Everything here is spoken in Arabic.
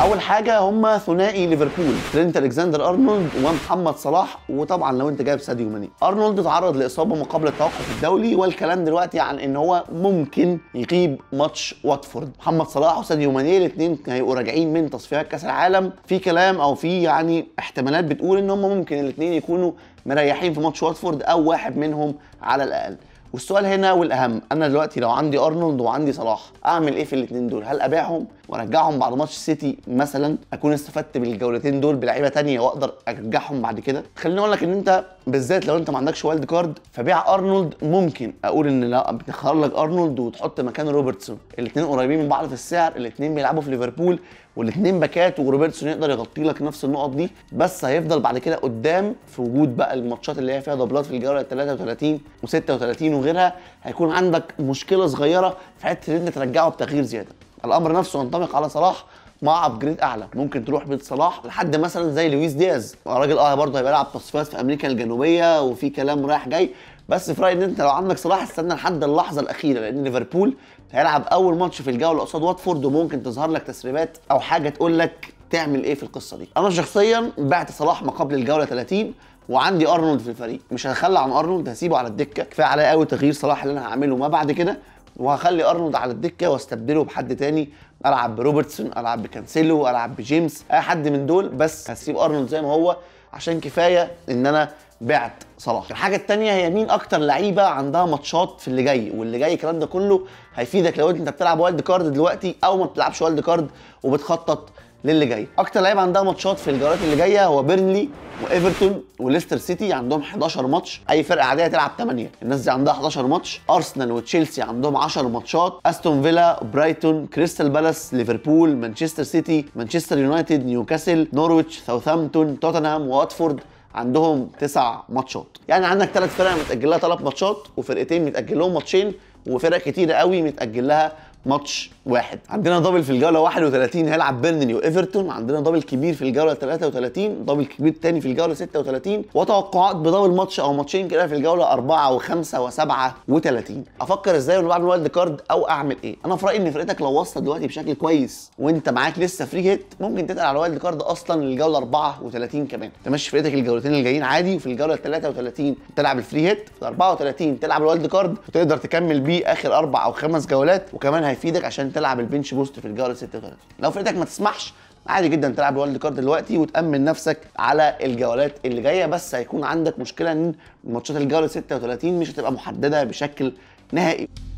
اول حاجه هم ثنائي ليفربول ترينت الكسندر ارنولد ومحمد صلاح وطبعا لو انت جايب ساديو ماني ارنولد تعرض لاصابه ما قبل التوقف الدولي والكلام دلوقتي عن ان هو ممكن يغيب ماتش واتفورد محمد صلاح وساديو ماني الاثنين هيبقوا راجعين من تصفيات كاس العالم في كلام او في يعني احتمالات بتقول ان هم ممكن الاثنين يكونوا مريحين في ماتش واتفورد او واحد منهم على الاقل والسؤال هنا والاهم انا دلوقتي لو عندي ارنولد وعندي صلاح اعمل ايه في الاثنين دول هل ابيعهم وارجعهم بعد ماتش السيتي مثلا اكون استفدت بالجولتين دول بلعيبه ثانيه واقدر ارجعهم بعد كده خليني اقول لك ان انت بالذات لو انت ما عندكش وايلد كارد فبيع ارنولد ممكن اقول ان لا بتخرج ارنولد وتحط مكان روبرتسون الاثنين قريبين من بعض في السعر الاثنين بيلعبوا في ليفربول والاثنين باكات وروبرتسون يقدر يغطي لك نفس النقط دي بس هيفضل بعد كده قدام في وجود بقى الماتشات اللي هي فيها دبلات في الجوله 33 و36 وغيرها هيكون عندك مشكله صغيره في حته ان انت ترجعه بتغيير زياده الامر نفسه ينطبق على صلاح مع ابجريد اعلى ممكن تروح بيت صلاح لحد مثلا زي لويس دياز راجل اه برضه هيبقى يلعب تصفيات في امريكا الجنوبيه وفي كلام رايح جاي بس في رايي ان انت لو عندك صلاح استنى لحد اللحظه الاخيره لان ليفربول هيلعب اول ماتش في الجوله قصاد واتفورد وممكن تظهر لك تسريبات او حاجه تقول لك تعمل ايه في القصه دي انا شخصيا بعت صلاح ما قبل الجوله 30 وعندي ارنولد في الفريق مش هخلى عن ارنولد هسيبه على الدكه كفايه عليا قوي تغيير صلاح اللي انا هعمله ما بعد كده وهخلي ارنولد على الدكه واستبدله بحد تاني العب بروبرتسون العب بكانسيلو العب بجيمس اي حد من دول بس هسيب ارنولد زي ما هو عشان كفايه ان انا بعت صلاح الحاجه الثانيه هي مين اكتر لعيبه عندها ماتشات في اللي جاي واللي جاي الكلام ده كله هيفيدك لو انت بتلعب وايلد كارد دلوقتي او ما بتلعبش وايلد كارد وبتخطط للي جاي اكتر لعيبه عندها ماتشات في الجولات اللي جايه هو بيرنلي وايفرتون وليستر سيتي عندهم 11 ماتش اي فرقه عاديه تلعب 8 الناس دي عندها 11 ماتش ارسنال وتشيلسي عندهم 10 ماتشات استون فيلا برايتون كريستال بالاس ليفربول مانشستر سيتي مانشستر يونايتد نيوكاسل نورويتش ساوثامبتون توتنهام واتفورد عندهم 9 ماتشات يعني عندك 3 فرق متاجل لها 3 ماتشات وفرقتين متاجل لهم ماتشين وفرق كتيره قوي متاجل لها ماتش واحد عندنا دبل في الجوله 31 هيلعب بيرنلي وايفرتون عندنا دبل كبير في الجوله 33 دبل كبير تاني في الجوله 36 وتوقعات بدبل ماتش او ماتشين كده في الجوله 4 و5 و37 افكر ازاي ولا بعمل وايلد كارد او اعمل ايه انا في رايي ان فرقتك لو واصله دلوقتي بشكل كويس وانت معاك لسه فري هيت ممكن تتقل على وايلد كارد اصلا للجوله 34 كمان تمشي فرقتك الجولتين الجايين عادي وفي الجوله 33 تلعب الفري هيت في 34 تلعب الوايلد كارد وتقدر تكمل بيه اخر اربع او خمس جولات وكمان هيفيدك عشان تلعب البنش بوست في الجوله 36 لو فرقتك ما تسمحش عادي جدا تلعب الوالد كارد دلوقتي وتامن نفسك على الجولات اللي جايه بس هيكون عندك مشكله ان ماتشات الجوله 36 مش هتبقى محدده بشكل نهائي